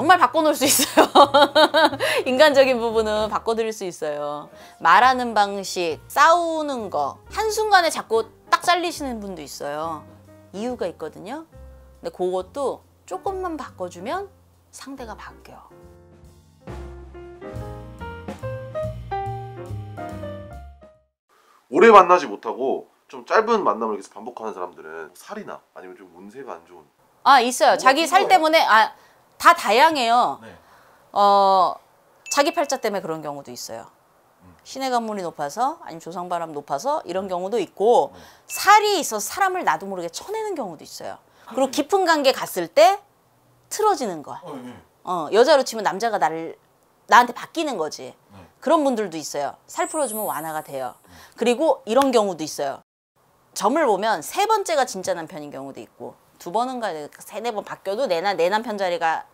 정말 바꿔놓을 수 있어요. 인간적인 부분은 바꿔드릴 수 있어요. 말하는 방식, 싸우는 거 한순간에 자꾸 딱 잘리시는 분도 있어요. 이유가 있거든요. 근데 그것도 조금만 바꿔주면 상대가 바뀌어. 오래 만나지 못하고 좀 짧은 만남을 계속 반복하는 사람들은 살이나 아니면 좀 운세가 안 좋은 아 있어요. 자기 뭐 살 때문에 아다 다양해요. 네. 어, 자기 팔자 때문에 그런 경우도 있어요. 신의 관문이 높아서 아니면 조상바람 높아서 이런 네. 경우도 있고 네. 살이 있어서 사람을 나도 모르게 쳐내는 경우도 있어요. 아, 그리고 네. 깊은 관계 갔을 때 틀어지는 거 어, 네. 어, 여자로 치면 남자가 나를 나한테 바뀌는 거지. 네. 그런 분들도 있어요. 살 풀어주면 완화가 돼요. 네. 그리고 이런 경우도 있어요. 점을 보면 세 번째가 진짜 남편인 경우도 있고 두 번은 가 세네 번 바뀌어도 내나 내 남편 자리가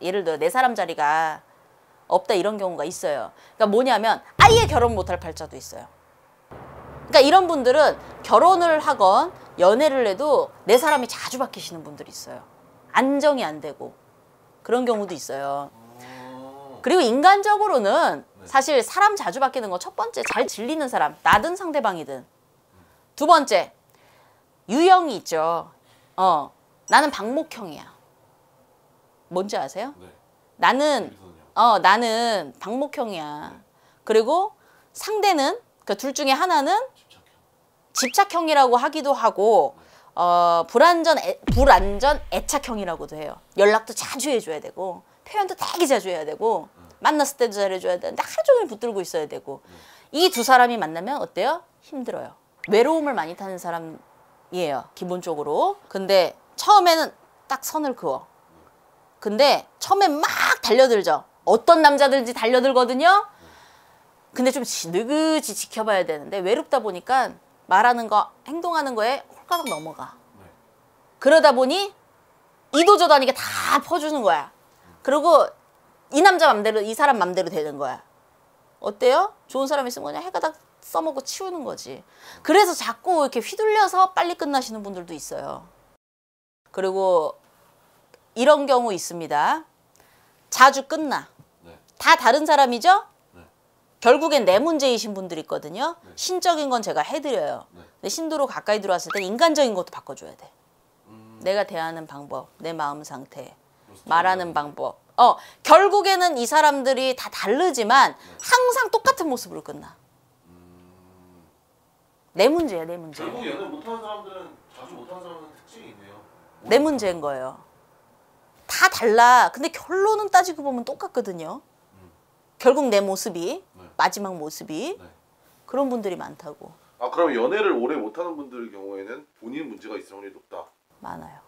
예를 들어 내 사람 자리가 없다 이런 경우가 있어요. 그러니까 뭐냐면 아예 결혼 못할 팔자도 있어요. 그러니까 이런 분들은 결혼을 하건 연애를 해도 내 사람이 자주 바뀌시는 분들이 있어요. 안정이 안 되고 그런 경우도 있어요. 그리고 인간적으로는 네. 사실 사람 자주 바뀌는 건첫 번째 잘 질리는 사람 나든 상대방이든 두 번째 유형이 있죠. 어 나는 박목형이야. 뭔지 아세요? 네. 나는 어 나는 방목형이야 네. 그리고 상대는 그둘 그러니까 중에 하나는 집착형. 이라고 하기도 하고 네. 어 불안전 애, 불안전 애착형이라고도 해요. 연락도 자주 해줘야 되고 표현도 되게 자주 해야 되고 네. 만났을 때도 잘해줘야 되는데 하루 종일 붙들고 있어야 되고 네. 이두 사람이 만나면 어때요? 힘들어요. 외로움을 많이 타는 사람이에요. 기본적으로. 근데 처음에는 딱 선을 그어. 근데 처음에막 달려들죠. 어떤 남자든지 달려들거든요. 근데 좀 느그지 지켜봐야 되는데 외롭다 보니까 말하는 거, 행동하는 거에 홀가닥 넘어가. 그러다 보니 이도저도 아니게 다 퍼주는 거야. 그리고 이 남자 맘대로 이 사람 맘대로 되는 거야. 어때요? 좋은 사람 있으면 그냥 해가닥 써먹고 치우는 거지. 그래서 자꾸 이렇게 휘둘려서 빨리 끝나시는 분들도 있어요. 그리고 이런 경우 있습니다. 자주 끝나. 네. 다 다른 사람이죠? 네. 결국엔 내 문제이신 분들 있거든요. 네. 신적인 건 제가 해드려요. 네. 근 신도로 가까이 들어왔을 때 인간적인 것도 바꿔줘야 돼. 음... 내가 대하는 방법, 내 마음 상태, 그렇죠. 말하는 방법. 어 결국에는 이 사람들이 다 다르지만 항상 똑같은 모습으로 끝나. 음... 내 문제야, 내 문제. 결국 연애 못하는 사람들은 자주 못하는 사람은 특징이 있네요. 내 문제인 거예요. 달라. 근데 결론은 따지고 보면 똑같거든요. 음. 결국 내 모습이 네. 마지막 모습이 네. 그런 분들이 많다고. 아 그럼 연애를 오래 못하는 분들 경우에는 본인 문제가 있을 확률이 높다. 많아요.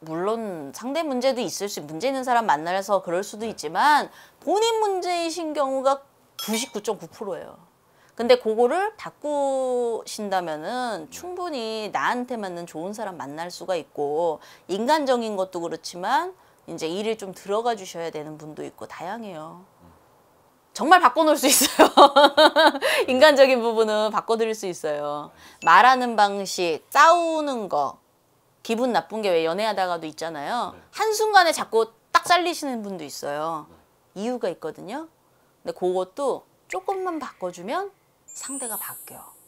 물론 상대 문제도 있을 수 문제 있는 사람 만나서 그럴 수도 네. 있지만 본인 문제이신 경우가 99.9%예요. 근데 그거를 바꾸신다면은 네. 충분히 나한테 맞는 좋은 사람 만날 수가 있고 인간적인 것도 그렇지만 이제 일을 좀 들어가 주셔야 되는 분도 있고 다양해요. 정말 바꿔놓을 수 있어요. 인간적인 부분은 바꿔드릴 수 있어요. 말하는 방식, 싸우는 거, 기분 나쁜 게 왜 연애하다가도 있잖아요. 네. 한순간에 자꾸 딱 잘리시는 분도 있어요. 이유가 있거든요. 근데 그것도 조금만 바꿔주면 상대가 바뀌어요.